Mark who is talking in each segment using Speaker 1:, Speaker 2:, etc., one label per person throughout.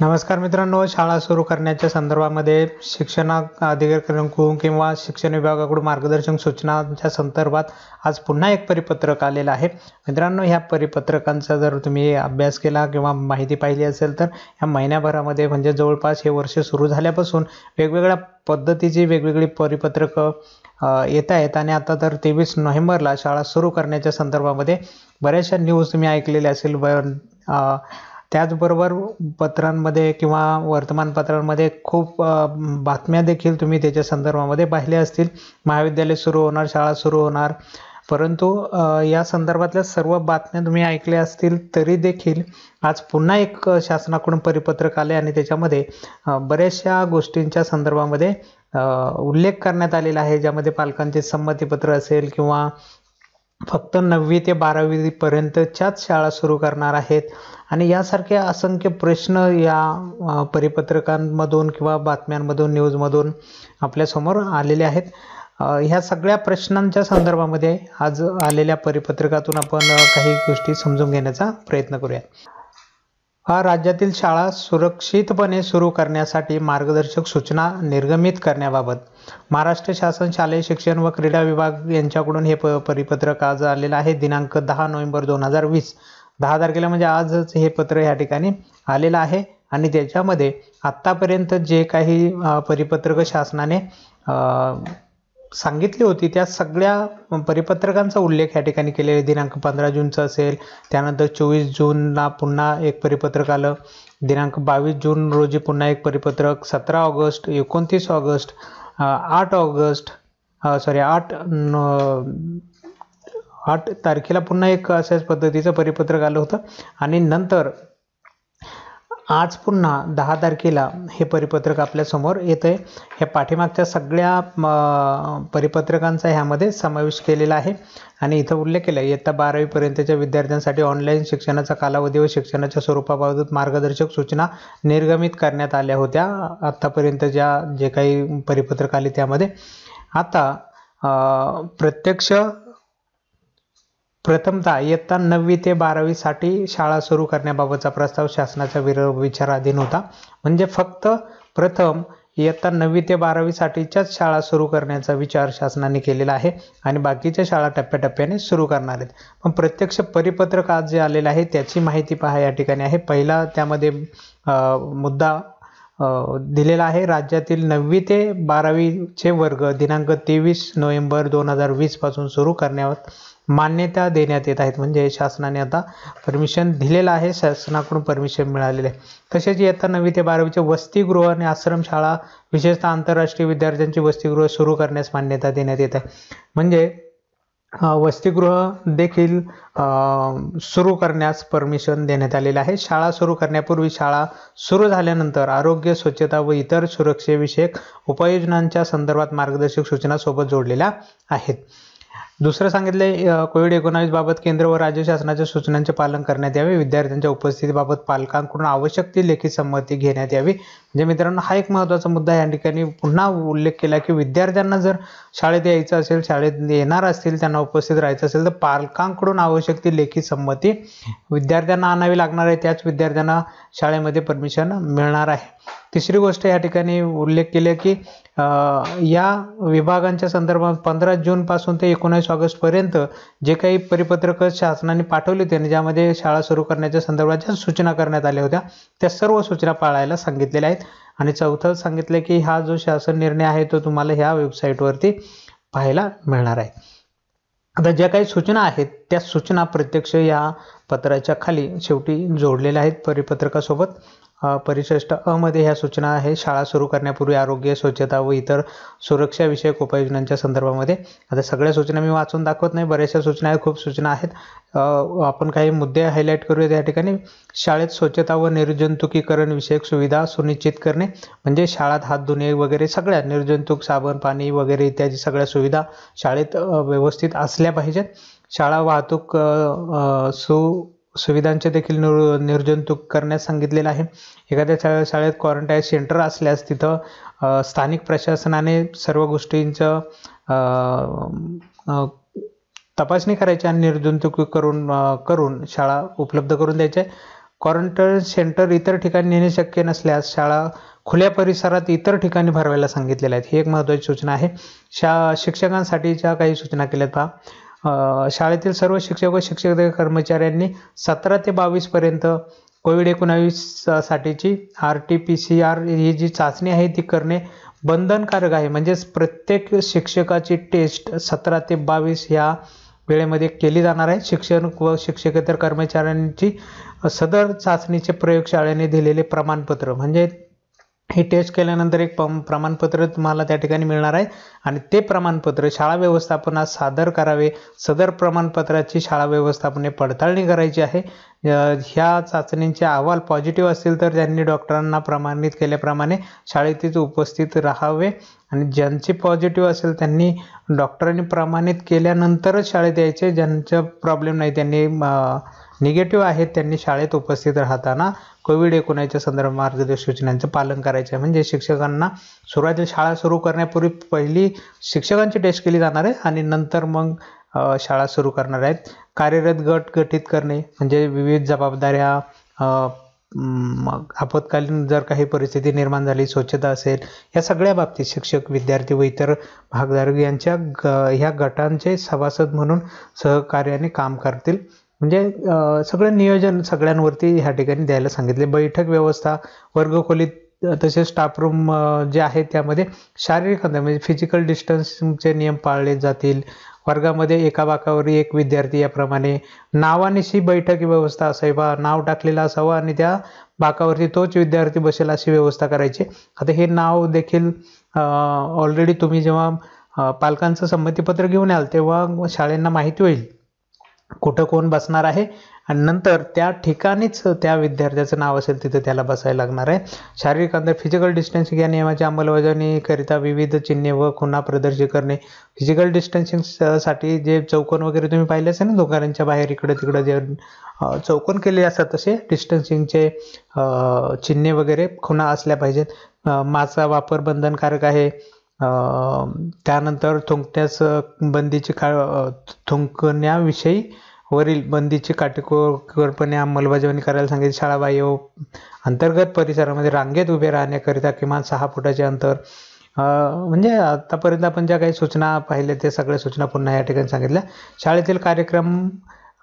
Speaker 1: नमस्कार मित्रांनो शाळा सुरू करण्याच्या संदर्भामध्ये शिक्षण अधिकाऱ्यांकडून किंवा शिक्षण विभागाकडून मार्गदर्शक सूचनांच्या संदर्भात आज पुन्हा एक परिपत्रक आलेलं आहे मित्रांनो ह्या परिपत्रकांचा जर तुम्ही अभ्यास केला किंवा माहिती पाहिली असेल तर ह्या महिन्याभरामध्ये म्हणजे जवळपास हे वर्ष सुरू झाल्यापासून वेगवेगळ्या पद्धतीची वेगवेगळी परिपत्रकं येत आहेत आणि आता तर तेवीस नोव्हेंबरला शाळा सुरू करण्याच्या संदर्भामध्ये बऱ्याचशा न्यूज तुम्ही ऐकलेल्या असेल व त्याचबरोबर पत्रांमध्ये किंवा वर्तमानपत्रांमध्ये खूप बातम्या देखील तुम्ही त्याच्या संदर्भामध्ये पाहिल्या असतील महाविद्यालय सुरू होणार शाळा सुरू होणार परंतु या संदर्भातल्या सर्व बातम्या तुम्ही ऐकल्या असतील तरी देखील आज पुन्हा एक शासनाकडून परिपत्रक आले आणि त्याच्यामध्ये बऱ्याचशा गोष्टींच्या संदर्भामध्ये उल्लेख करण्यात आलेला आहे ज्यामध्ये पालकांचे संमतीपत्र असेल किंवा फक्त नववी ते बारावीपर्यंतच्याच शाळा सुरू करणार आहेत आणि यासारखे असंख्य प्रश्न या परिपत्रकांमधून किंवा बातम्यांमधून न्यूजमधून आपल्यासमोर आलेले आहेत ह्या सगळ्या प्रश्नांच्या संदर्भामध्ये आज आलेल्या परिपत्रकातून आपण काही गोष्टी समजून घेण्याचा प्रयत्न करूया हा राज्यातील शाळा सुरक्षितपणे सुरू करण्यासाठी मार्गदर्शक सूचना निर्गमित करण्याबाबत महाराष्ट्र शासन शालेय शिक्षण व क्रीडा विभाग यांच्याकडून हे प परिपत्रक आज आलेलं आहे दिनांक दहा नोव्हेंबर दोन हजार वीस दहा तारखेला म्हणजे आजच हे पत्र या ठिकाणी आलेलं आहे आणि त्याच्यामध्ये आत्तापर्यंत जे काही परिपत्रक शासनाने सांगितली होती त्या सगळ्या परिपत्रकांचा उल्लेख या ठिकाणी केलेला दिनांक पंधरा जूनचं असेल त्यानंतर चोवीस जूनला पुन्हा एक परिपत्रक आलं दिनांक बावीस जून रोजी पुन्हा एक परिपत्रक सतरा ऑगस्ट एकोणतीस ऑगस्ट आठ ऑगस्ट सॉरी आठ आठ तारखेला पुन्हा एक अशाच पद्धतीचं परिपत्रक आलं होतं आणि नंतर आज पुन्हा दहा तारखेला हे परिपत्रक आपल्यासमोर येतं आहे ह्या पाठीमागच्या सगळ्या परिपत्रकांचा ह्यामध्ये समावेश केलेला आहे आणि इथं उल्लेख केला आहे इयत्ता बारावीपर्यंतच्या विद्यार्थ्यांसाठी ऑनलाईन शिक्षणाचा कालावधी व शिक्षणाच्या स्वरूपाबाबत मार्गदर्शक सूचना निर्गमित करण्यात आल्या होत्या आत्तापर्यंत ज्या जे काही परिपत्रक आले त्यामध्ये आता प्रत्यक्ष प्रथमतः इयत्ता नववी ते बारावीसाठी शाळा सुरू करण्याबाबतचा प्रस्ताव शासनाच्या विरोध विचाराधीन होता म्हणजे फक्त प्रथम इयत्ता नववी ते बारावीसाठीच्याच शाळा सुरू करण्याचा विचार शासनाने केलेला आहे आणि बाकीच्या शाळा टप्प्याटप्प्याने सुरू करणार आहेत पण प्रत्यक्ष परिपत्रक आज जे आलेलं आहे त्याची माहिती पहा या ठिकाणी आहे पहिला त्यामध्ये मुद्दा दिलेला आहे राज्यातील नववी ते बारावीचे वर्ग दिनांक तेवीस नोव्हेंबर दोन हजार वीसपासून सुरू करण्यावर मान्यता देण्यात येत आहेत म्हणजे शासनाने आता परमिशन दिलेलं आहे शासनाकडून परमिशन मिळालेले आहे तसेच इयत्ता नववी ते बारावीचे वसतिगृह आणि आश्रम शाळा विशेषतः आंतरराष्ट्रीय विद्यार्थ्यांची वसतिगृह सुरू करण्यास मान्यता देण्यात येत आहे म्हणजे वसतिगृह देखील सुरू करण्यास परमिशन देण्यात आलेलं आहे शाळा सुरू करण्यापूर्वी शाळा सुरू झाल्यानंतर आरोग्य स्वच्छता व इतर सुरक्षेविषयक उपाययोजनांच्या संदर्भात मार्गदर्शक सूचना सोबत जोडलेल्या आहेत दुसरं सांगितले कोविड एकोणावीस बाबत केंद्र व राज्य शासनाच्या सूचनांचे पालन करण्यात यावे विद्यार्थ्यांच्या उपस्थितीबाबत पालकांकडून आवश्यक ती लेखी संमती घेण्यात यावी म्हणजे मित्रांनो हा एक महत्त्वाचा मुद्दा या ठिकाणी पुन्हा उल्लेख केला की विद्यार्थ्यांना जर शाळेत यायचं असेल शाळेत येणार असतील त्यांना उपस्थित राहायचं असेल तर पालकांकडून आवश्यक ती लेखी संमती विद्यार्थ्यांना आणावी लागणार आहे त्याच विद्यार्थ्यांना शाळेमध्ये परमिशन मिळणार आहे तिसरी गोष्ट या ठिकाणी उल्लेख केला की या विभागांच्या संदर्भात पंधरा जूनपासून ते एकोणावीस ऑगस्टपर्यंत जे काही परिपत्रक शासनाने पाठवली होती ज्यामध्ये शाळा सुरू करण्याच्या संदर्भात ज्या सूचना करण्यात आल्या होत्या त्या सर्व सूचना पाळायला सांगितलेल्या आहेत आणि चौथं सांगितलं की हा जो शासन निर्णय आहे तो तुम्हाला ह्या वरती पाहायला मिळणार आहे आता ज्या काही सूचना आहेत त्या सूचना प्रत्यक्ष या पत्राच्या खाली शेवटी जोडलेल्या आहेत परिपत्रकासोबत परिशिष्ट अ मध्ये ह्या सूचना आहे शाळा सुरू करण्यापूर्वी आरोग्य स्वच्छता व इतर सुरक्षाविषयक उपाययोजनांच्या संदर्भामध्ये आता सगळ्या सूचना मी वाचून दाखवत नाही बऱ्याचशा सूचना आहेत खूप सूचना आहेत आपण काही मुद्दे हायलाईट करूया त्या ठिकाणी शाळेत स्वच्छता व निर्जंतुकीकरण विषयक सुविधा सुनिश्चित करणे म्हणजे शाळात हात धुणे वगैरे सगळ्या निर्जंतुक साबण पाणी वगैरे इत्यादी सगळ्या सुविधा शाळेत व्यवस्थित असल्या पाहिजेत शाळा वाहतूक सु सुविधांचे देखील निर् निर्जंतुक करण्यास सांगितलेलं आहे एखाद्या शा शाळेत क्वारंटाईन सेंटर असल्यास तिथं स्थानिक प्रशासनाने सर्व गोष्टींचं तपासणी करायची आणि निर्जंतुक करून करून शाळा उपलब्ध करून द्यायच्या क्वारंटाईन सेंटर इतर ठिकाणी नेणे शक्य नसल्यास शाळा खुल्या परिसरात इतर ठिकाणी भरवायला सांगितलेल्या आहेत ही एक महत्त्वाची सूचना आहे शा शिक्षकांसाठीच्या काही सूचना केल्या पहा शाळेतील सर्व शिक्षक व शिक्षकेतर कर्मचाऱ्यांनी सतरा ते बावीसपर्यंत कोविड एकोणावीस साठीची R T P C R ही जी चाचणी आहे ती करणे बंधनकारक आहे म्हणजेच प्रत्येक शिक्षकाची टेस्ट सतरा ते बावीस ह्या वेळेमध्ये केली जाणार आहे शिक्षण व शिक्षकेतर कर्मचाऱ्यांची सदर चाचणीचे प्रयोगशाळेने दिलेले प्रमाणपत्र म्हणजे हे टेस्ट केल्यानंतर एक प प्रमाणपत्र तुम्हाला त्या ठिकाणी मिळणार आहे आणि ते प्रमाणपत्र शाळा व्यवस्थापनास सादर करावे सदर प्रमाणपत्राची शाळा व्यवस्थापने पडताळणी करायची आहे ह्या चाचणींचे अहवाल पॉझिटिव्ह असतील तर त्यांनी डॉक्टरांना प्रमाणित केल्याप्रमाणे शाळेतच उपस्थित राहावे आणि ज्यांचे पॉझिटिव्ह असेल त्यांनी डॉक्टरांनी प्रमाणित केल्यानंतरच शाळेत यायचे ज्यांचा प्रॉब्लेम नाही त्यांनी निगेटिव्ह आहेत त्यांनी शाळेत उपस्थित राहताना कोविड एकोणाच्या संदर्भात मार्गदर्शक सूचनांचं पालन करायचं आहे म्हणजे शिक्षकांना सुरुवातीला शाळा सुरू करण्यापूर्वी पहिली शिक्षकांची टेस्ट केली जाणार आहे आणि नंतर मग शाळा सुरू करणार आहेत कार्यरत गट गठीत करणे म्हणजे विविध जबाबदाऱ्या आपत्कालीन जर काही परिस्थिती निर्माण झाली स्वच्छता असेल या सगळ्या बाबतीत शिक्षक विद्यार्थी व इतर भागधारक यांच्या ग ह्या गटांचे सभासद म्हणून सहकार्याने काम करतील म्हणजे सगळं नियोजन सगळ्यांवरती ह्या ठिकाणी द्यायला सांगितले बैठक व्यवस्था वर्गखोलीत तसेच स्टाफ रूम जे आहे त्यामध्ये शारीरिक अंतर म्हणजे फिजिकल डिस्टन्सिंगचे नियम पाळले जातील वर्गामध्ये एका बाकावर एक विद्यार्थी याप्रमाणे नावानिशी बैठक व्यवस्था असावी नाव टाकलेलं असावं आणि त्या बाकावरती तोच विद्यार्थी बसेल अशी व्यवस्था करायची आता हे नाव देखील ऑलरेडी तुम्ही जेव्हा पालकांचं संमतीपत्र घेऊन याल तेव्हा शाळेंना माहिती होईल कुठं कोण बसणार आहे आणि नंतर त्या ठिकाणीच त्या विद्यार्थ्याचं नाव असेल तिथे त्याला बसायला लागणार आहे शारीरिक अंतर फिजिकल डिस्टन्सिंग या नियमाच्या अंमलबजावणीकरिता विविध चिन्हे व खुणा प्रदर्शित करणे फिजिकल डिस्टन्सिंगसाठी जे चौकोन वगैरे तुम्ही पाहिले असेल ना दुकानांच्या बाहेर इकडं तिकडं जे चौकोन केले असतात तसे डिस्टन्सिंगचे चिन्हे वगैरे खुणा असल्या पाहिजेत माचा वापर बंधनकारक आहे त्यानंतर थुंकण्यास बंदीची का थुंकण्याविषयी वरील बंदीची काटेकोरपणे अंमलबजावणी करायला सांगितली शाळाबाह्य व अंतर्गत परिसरामध्ये रांगेत उभे राहण्याकरिता किमान सहा फुटाचे अंतर म्हणजे आतापर्यंत आपण ज्या काही सूचना पाहिल्या त्या सगळ्या सूचना पुन्हा या ठिकाणी सांगितल्या शाळेतील कार्यक्रम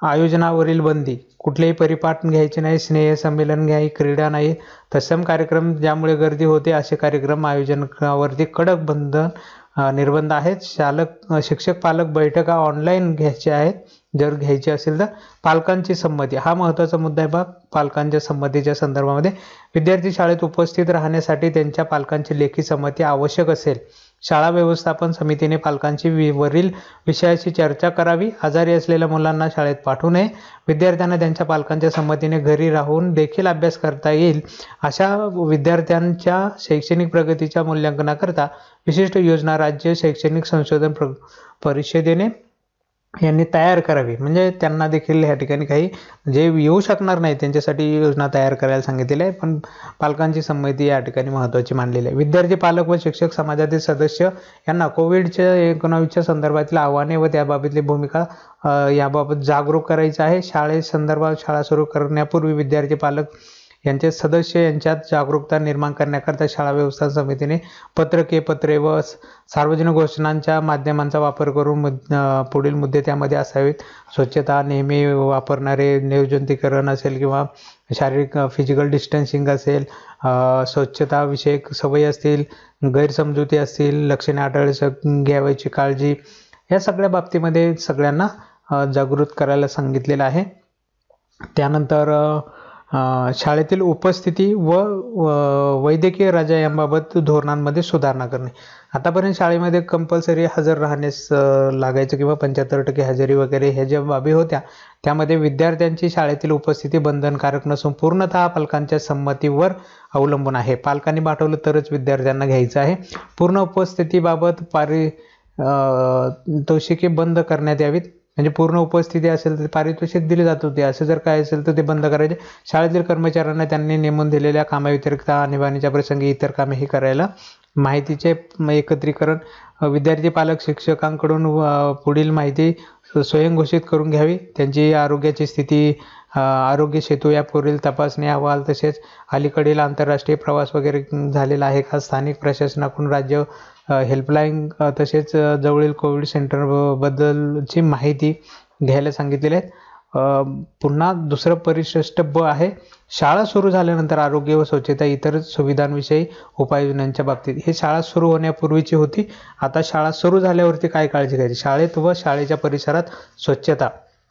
Speaker 1: आयोजनावरील बंदी कुठलेही परिपाठ घ्यायचे नाही स्नेहसंमेलन घ्याय क्रीडा नाही तत्सम कार्यक्रम ज्यामुळे गर्दी होते असे कार्यक्रम आयोजनावरती कडक बंधन निर्बंध आहेत शालक शिक्षक पालक बैठका ऑनलाईन घ्यायच्या आहेत जर घ्यायची असेल तर पालकांची संमती हा महत्त्वाचा मुद्दा आहे बा पालकांच्या संमतीच्या संदर्भामध्ये विद्यार्थी शाळेत उपस्थित राहण्यासाठी त्यांच्या पालकांची लेखी संमती आवश्यक असेल शाळा व्यवस्थापन समितीने पालकांची वरील विषयाशी चर्चा करावी आजारी असलेल्या मुलांना शाळेत पाठवू नये विद्यार्थ्यांना त्यांच्या पालकांच्या संमतीने घरी राहून देखील अभ्यास करता येईल अशा विद्यार्थ्यांच्या शैक्षणिक प्रगतीच्या मूल्यांकनाकरता विशिष्ट योजना राज्य शैक्षणिक संशोधन प्र परिषदेने यांनी तयार करावी म्हणजे त्यांना देखील ह्या ठिकाणी काही जे येऊ शकणार नाही त्यांच्यासाठी योजना तयार करायला सांगितलेली आहे पण पालकांची संमती या ठिकाणी महत्त्वाची मानलेली आहे विद्यार्थी पालक व शिक्षक समाजातील सदस्य यांना कोविडच्या एकोणावीसच्या संदर्भातील आव्हाने व त्याबाबतली भूमिका याबाबत जागरूक करायची आहे शाळे संदर्भात शाळा सुरू करण्यापूर्वी विद्यार्थी पालक यांचे सदस्य यांच्यात जागरूकता निर्माण करण्याकरता शाळा व्यवस्था समितीने पत्रके पत्रे व सार्वजनिक घोषणांच्या माध्यमांचा वापर करून मुद पुढील मुद्दे त्यामध्ये असावेत स्वच्छता नेहमी वापरणारे नियोजनतीकरण असेल किंवा शारीरिक फिजिकल डिस्टन्सिंग असेल स्वच्छताविषयक सवयी असतील गैरसमजुती असतील लक्षणे आढळ घ्यावायची काळजी या सगळ्या बाबतीमध्ये सगळ्यांना जागृत करायला सांगितलेलं आहे त्यानंतर शाळेतील उपस्थिती व वैद्यकीय राजा यांबाबत धोरणांमध्ये सुधारणा करणे आतापर्यंत शाळेमध्ये कंपल्सरी हजर राहण्यास लागायचं किंवा पंच्याहत्तर टक्के हजेरी वगैरे ह्या ज्या बाबी होत्या त्यामध्ये विद्यार्थ्यांची शाळेतील उपस्थिती बंधनकारक नसून पूर्णतः पालकांच्या संमतीवर अवलंबून आहे पालकांनी पाठवलं तरच विद्यार्थ्यांना घ्यायचं आहे पूर्ण उपस्थितीबाबत पारि तोषिके बंद करण्यात यावीत म्हणजे पूर्ण उपस्थिती असेल तर पारितोषिक दिले जात होते असं जर काय असेल तर ते बंद करायचे शाळेतील कर्मचाऱ्यांना त्यांनी नेमून दिलेल्या कामाव्यतिरिक्त आणीबाणीच्या प्रसंगी इतर कामे ही करायला माहितीचे एकत्रीकरण विद्यार्थी पालक शिक्षकांकडून पुढील माहिती स्वयंघोषित करून घ्यावी त्यांची आरोग्याची स्थिती आरोग्य सेतू यापुढील तपासणी अहवाल तसेच अलीकडील आंतरराष्ट्रीय प्रवास वगैरे झालेला आहे का स्थानिक प्रशासनाकडून राज्य हेल्पलाईन तसेच जवळील कोविड सेंटर बद्दलची माहिती घ्यायला सांगितलेली आहे पुन्हा दुसरं परिशिष्ट ब आहे शाळा सुरू झाल्यानंतर आरोग्य व स्वच्छता इतर सुविधांविषयी उपाययोजनांच्या बाबतीत हे शाळा सुरू होण्यापूर्वीची होती आता शाळा सुरू झाल्यावरती काय काळजी घ्यायची शाळेत व शाळेच्या परिसरात स्वच्छता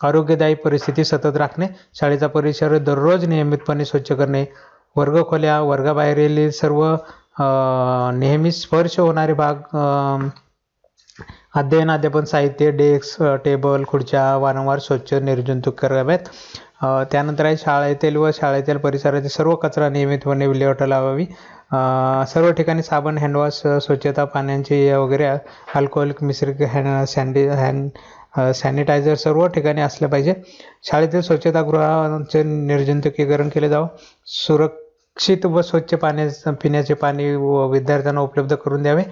Speaker 1: आरोग्यदायी परिस्थिती सतत राखणे शाळेचा परिसर दररोज नियमितपणे स्वच्छ करणे वर्गखोल्या वर्गाबाहेरील सर्व नेहमी स्पर्श होणारे भाग अध्ययन अध्यापन साहित्य डेस्क टेबल खुर्च्या वारंवार स्वच्छ निर्जंतुक कराव्यात त्यानंतर आहे शाळेतील व शाळेतील परिसरातील सर्व कचरा नियमितपणे विल्हेवाट लावावी सर्व ठिकाणी साबण हँडवॉश स्वच्छता पाण्याचे वगैरे अल्कोहोलिक मिश्रित हॅन सॅनिटी हँड सॅनिटायझर सर्व ठिकाणी असलं पाहिजे शाळेतील स्वच्छतागृहांचे निर्जंतुकीकरण केले जावं सुरक्षित शीत व स्वच्छ पाण्या पिण्याचे पाणी व विद्यार्थ्यांना उपलब्ध करून द्यावे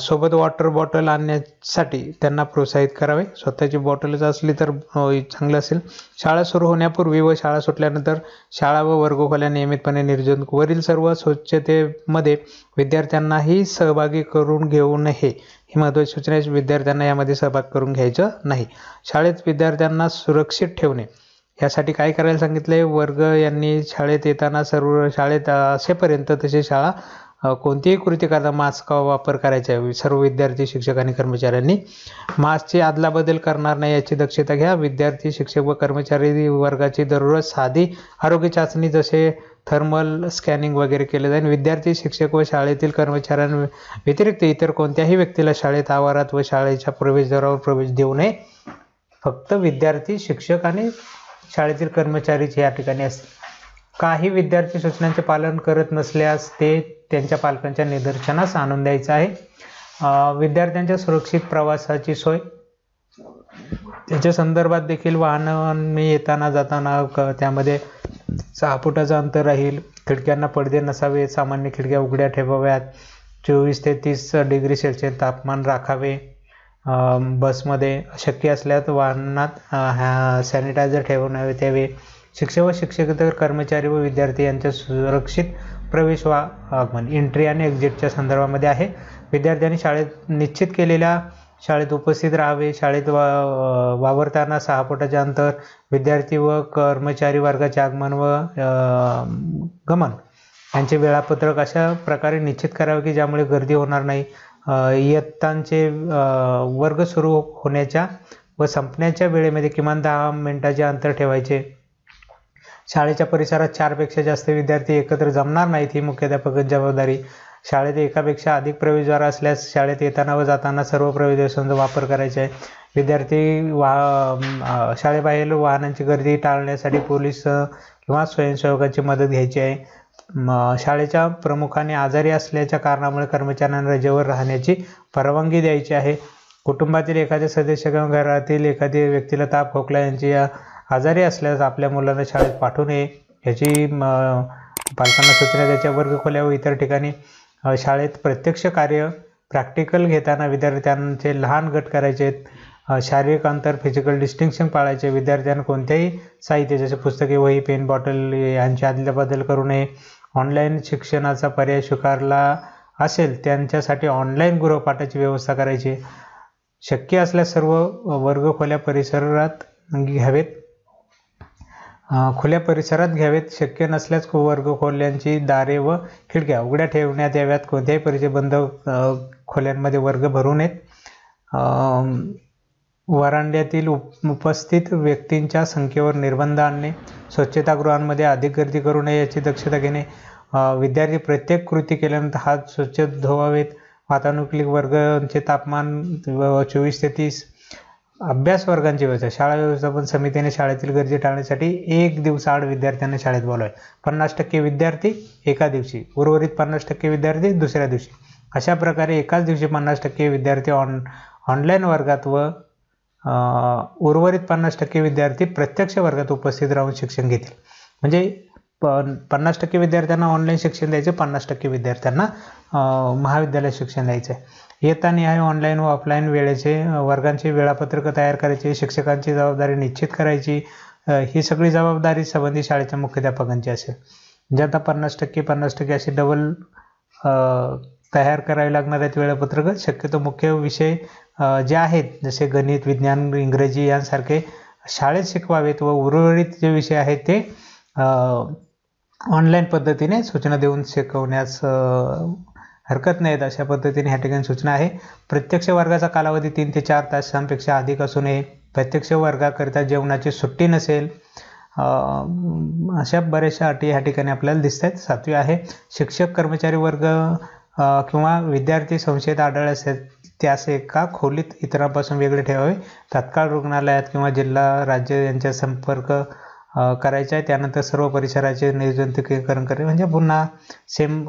Speaker 1: सोबत वॉटर बॉटल आणण्यासाठी त्यांना प्रोत्साहित करावे स्वतःची बॉटलच असली तर चांगलं असेल शाळा सुरू होण्यापूर्वी व शाळा सुटल्यानंतर शाळा व वर्गखोल्या नियमितपणे निर्जन वरील सर्व स्वच्छतेमध्ये विद्यार्थ्यांनाही सहभागी करून घेऊ नये ही महत्त्वाची सूचना विद्यार्थ्यांना यामध्ये सहभाग करून घ्यायचं नाही शाळेत विद्यार्थ्यांना सुरक्षित ठेवणे यासाठी काय करायला सांगितलं वर्ग यांनी शाळेत येताना सर्व शाळेत असेपर्यंत तशी शाळा कोणतीही कृती करता मास्क वापर करायचा आहे सर्व विद्यार्थी शिक्षक आणि कर्मचाऱ्यांनी मास्कची बदल करणार नाही याची दक्षता घ्या विद्यार्थी शिक्षक व कर्मचारी वर्गाची दररोज साधी आरोग्य चाचणी जसे थर्मल स्कॅनिंग वगैरे केले जाईल विद्यार्थी शिक्षक व शाळेतील कर्मचाऱ्यां व्यतिरिक्त इतर कोणत्याही व्यक्तीला शाळेत आवारात व शाळेच्या प्रवेशद्वारावर प्रवेश देऊ नये फक्त विद्यार्थी शिक्षक आणि शाळेतील कर्मचारीच या ठिकाणी असतील काही विद्यार्थी सूचनांचे पालन करत नसल्यास ते त्यांच्या पालकांच्या निदर्शनास आणून द्यायचं आहे विद्यार्थ्यांच्या सुरक्षित प्रवासाची सोय त्याच्या संदर्भात देखील वाहन येताना जाताना क त्यामध्ये सहा फुटाचं अंतर राहील खिडक्यांना पडदे नसावे सामान्य खिडक्या उघड्या ठेवाव्यात चोवीस ते तीस डिग्री सेल्सिअस तापमान राखावे बसमध्ये शक्य असल्यास वाहनात ह्या सॅनिटायझर ठेवण्यात यावे शिक्षक व शिक्षकेतर कर्मचारी व विद्यार्थी यांच्या सुरक्षित प्रवेश वा आगमन एंट्री आणि एक्झिटच्या संदर्भामध्ये आहे विद्यार्थ्यांनी शाळेत निश्चित केलेल्या शाळेत उपस्थित राहावे शाळेत वा वावरताना सहा फुटाचे अंतर विद्यार्थी व कर्मचारी वर्गाचे आगमन व गमन यांचे वेळापत्रक अशा प्रकारे निश्चित करावे की ज्यामुळे गर्दी होणार नाही इयत्तांचे वर्ग सुरू होण्याच्या व संपण्याच्या वेळेमध्ये किमान दहा मिनिटाचे अंतर ठेवायचे शाळेच्या परिसरात चारपेक्षा जास्त विद्यार्थी एकत्र जमणार नाहीत ही मुख्याध्यापकांची जबाबदारी शाळेत एकापेक्षा अधिक प्रवेशद्वार असल्यास शाळेत येताना व जाताना सर्व प्रवेशद्वारांचा वापर करायचा आहे विद्यार्थी वा शाळेबाहेर वाहनांची गर्दी टाळण्यासाठी पोलीस किंवा स्वयंसेवकांची मदत घ्यायची आहे शाळेच्या प्रमुखाने आजारी असल्याच्या कारणामुळे कर्मचाऱ्यांना रजेवर राहण्याची परवानगी द्यायची आहे कुटुंबातील एखाद्या सदस्य किंवा घरातील एखाद्या व्यक्तीला ताप खोकला यांची या आजारी असल्यास आपल्या मुलांना शाळेत पाठवू नये याची म पालकांना सूचना त्याच्या वर्गखोल्या व इतर ठिकाणी शाळेत प्रत्यक्ष कार्य प्रॅक्टिकल घेताना विद्यार्थ्यांचे लहान गट करायचे शारीरिक अंतर फिजिकल डिस्टिंक्शन पाळायचे विद्यार्थ्यांना कोणत्याही साहित्य जसे पुस्तके वही पेन बॉटल यांची अदलाबदल करू नये ऑनलाईन शिक्षणाचा पर्याय स्वीकारला असेल त्यांच्यासाठी ऑनलाईन गृहपाठाची व्यवस्था करायची शक्य असल्यास सर्व वर्गखोल्या परिसरात घ्यावेत खुल्या परिसरात घ्यावेत शक्य नसल्यास वर्गखोल्यांची दारे व खिडक्या उघड्या ठेवण्यात याव्यात कोणत्याही परिचय बंद खोल्यांमध्ये वर्ग भरू नयेत वरांड्यातील उप उपस्थित व्यक्तींच्या संख्येवर निर्बंध आणणे स्वच्छतागृहांमध्ये अधिक गर्दी करू नये याची दक्षता घेणे विद्यार्थी प्रत्येक कृती केल्यानंतर हात स्वच्छ धुवावेत वातानुकूलित वर्गांचे तापमान चोवीस ते तीस अभ्यास वर्गांची व्यवस्था शाळा व्यवस्थापन समितीने शाळेतील गर्दी टाळण्यासाठी एक दिवसाआड विद्यार्थ्यांना शाळेत बोलावे पन्नास टक्के विद्यार्थी एका दिवशी उर्वरित पन्नास टक्के विद्यार्थी दुसऱ्या दिवशी अशा प्रकारे एकाच दिवशी पन्नास टक्के विद्यार्थी ऑन ऑनलाईन वर्गात व उर्वरित पन्नास टक्के विद्यार्थी प्रत्यक्ष वर्गात उपस्थित राहून शिक्षण घेतील म्हणजे प पन्नास टक्के विद्यार्थ्यांना ऑनलाईन शिक्षण द्यायचे पन्नास टक्के विद्यार्थ्यांना महाविद्यालय शिक्षण द्यायचं आहे येताना आहे ऑनलाईन व ऑफलाईन वेळेचे वर्गांचे वेळापत्रकं तयार करायचे शिक्षकांची जबाबदारी निश्चित करायची ही सगळी जबाबदारी संबंधित शाळेच्या मुख्याध्यापकांची असेल म्हणजे आता पन्नास टक्के पन्नास टक्के असे डबल तयार करावे लागणार आहेत वेळापत्रक शक्यतो मुख्य विषय जे आहेत जसे गणित विज्ञान इंग्रजी यांसारखे शाळेत शिकवावेत व उर्वरित जे विषय आहेत ते ऑनलाईन पद्धतीने सूचना देऊन शिकवण्यास हरकत नाहीत अशा पद्धतीने ह्या ठिकाणी सूचना आहे प्रत्यक्ष वर्गाचा कालावधी तीन ते चार तासांपेक्षा अधिक असू नये प्रत्यक्ष वर्गाकरिता जेवणाची सुट्टी नसेल अशा बऱ्याचशा अटी ह्या ठिकाणी आपल्याला दिसत आहेत सातवी आहे शिक्षक कर्मचारी वर्ग किंवा विद्यार्थी संशयित आढळल्यास त्यास एका खोलीत इतरांपासून वेगळे ठेवावे तत्काळ रुग्णालयात किंवा जिल्हा राज्य यांच्या संपर्क करायचा आहे त्यानंतर सर्व परिसराचे निर्जंतुकीकरण करणे म्हणजे पुन्हा सेम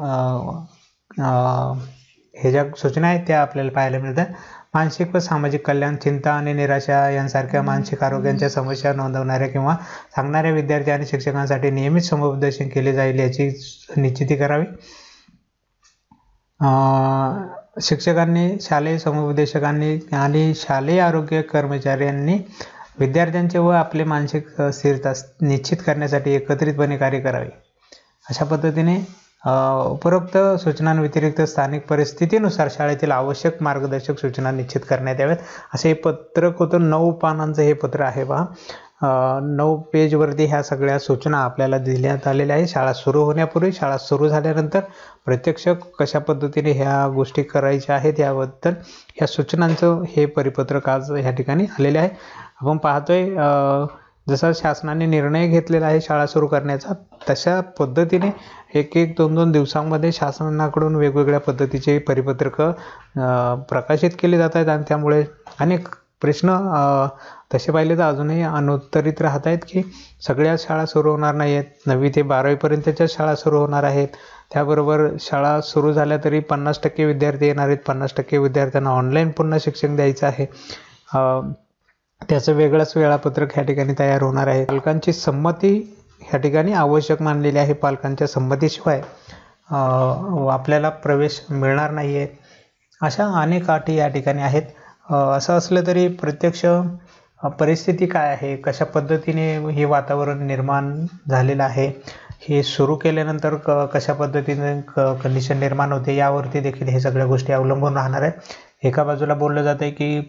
Speaker 1: हे ज्या सूचना आहेत त्या आपल्याला पाहायला मिळतात मानसिक व सामाजिक कल्याण चिंता आणि निराशा यांसारख्या मानसिक आरोग्यांच्या समस्या नोंदवणाऱ्या किंवा सांगणाऱ्या विद्यार्थी आणि शिक्षकांसाठी नियमित समुपदेशन केले जाईल याची निश्चिती करावी शिक्षकांनी शालेय समुपदेशकांनी आणि शालेय आरोग्य कर्मचाऱ्यांनी विद्यार्थ्यांचे व आपले मानसिक स्थिरता निश्चित करण्यासाठी एकत्रितपणे कार्य करावे अशा पद्धतीने उपरोक्त सूचनांव्यतिरिक्त स्थानिक परिस्थितीनुसार शाळेतील आवश्यक मार्गदर्शक सूचना निश्चित करण्यात याव्यात असे पत्रक होतं नऊ पानांचं हे पत्र आहे पहा नऊ पेजवरती ह्या सगळ्या सूचना आपल्याला दिल्यात आलेल्या आहे शाळा सुरू होण्यापूर्वी शाळा सुरू झाल्यानंतर प्रत्यक्ष कशा पद्धतीने ह्या गोष्टी करायच्या आहेत याबद्दल ह्या सूचनांचं हे परिपत्रक आज ह्या ठिकाणी आलेले आहे आपण पाहतोय जसा शासनाने निर्णय घेतलेला आहे शाळा सुरू करण्याचा तशा पद्धतीने एक एक दोन दोन दिवसांमध्ये शासनाकडून वेगवेगळ्या पद्धतीचे परिपत्रकं प्रकाशित केले जात आहेत आणि त्यामुळे अनेक प्रश्न तसे पाहिले तर अजूनही अनुत्तरित राहत आहेत की सगळ्या शाळा सुरू होणार नाही आहेत नववी ते बारावीपर्यंतच्या शाळा सुरू होणार आहेत त्याबरोबर शाळा सुरू झाल्या तरी पन्नास टक्के विद्यार्थी येणार आहेत पन्नास टक्के विद्यार्थ्यांना ऑनलाईन पुन्हा शिक्षण द्यायचं आहे त्याचं वेगळंच वेळापत्रक ह्या ठिकाणी तयार होणार आहे पालकांची संमती ह्या ठिकाणी आवश्यक मानलेली आहे पालकांच्या संमतीशिवाय आपल्याला प्रवेश मिळणार नाही आहे अशा अनेक अटी या ठिकाणी आहेत असं असलं तरी प्रत्यक्ष परिस्थिती काय आहे कशा पद्धतीने हे वातावरण निर्माण झालेलं आहे हे सुरू केल्यानंतर क कशा पद्धतीने क कंडिशन निर्माण होते यावरती देखील हे सगळ्या गोष्टी अवलंबून राहणार आहे एका बाजूला बोललं जात आहे की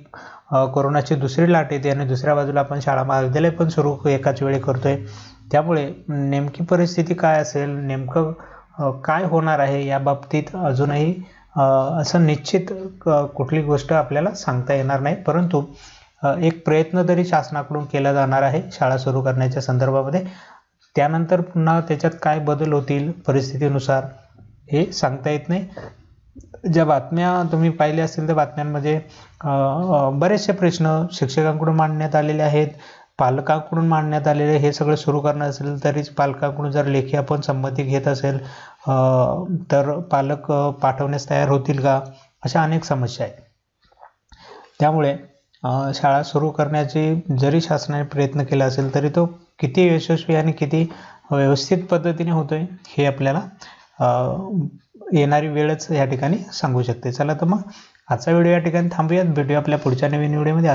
Speaker 1: कोरोनाची दुसरी लाट येते आणि दुसऱ्या बाजूला आपण शाळा महाविद्यालय पण सुरू एकाच वेळी करतो आहे त्यामुळे नेमकी परिस्थिती काय असेल नेमकं काय होणार आहे या बाबतीत अजूनही असं निश्चित कुठली गोष्ट आपल्याला सांगता येणार नाही परंतु एक प्रयत्न तरी शासनाकडून केला जाणार आहे शाळा सुरू करण्याच्या संदर्भामध्ये त्यानंतर पुन्हा त्याच्यात काय बदल होतील परिस्थितीनुसार हे सांगता येत नाही ज्या बातम्या तुम्ही पाहिल्या असतील त्या बातम्यांमध्ये बरेचसे प्रश्न शिक्षकांकडून मांडण्यात आलेले आहेत पालकांकडून मांडण्यात आलेले हे सगळं सुरू करणार असेल तरीच पालकांकडून जर लेखी आपण संमती घेत असेल तर पालक पाठवण्यास तयार होतील का अशा अनेक समस्या आहेत त्यामुळे शाळा सुरू करण्याची जरी शासनाने प्रयत्न केला असेल तरी तो किती यशस्वी आणि किती व्यवस्थित पद्धतीने होतोय हे आपल्याला येणारी वेळच या ठिकाणी सांगू शकते चला तर मग आजचा व्हिडिओ या ठिकाणी थांबूयात भेटूया आपल्या पुढच्या नवीन व्हिडिओमध्ये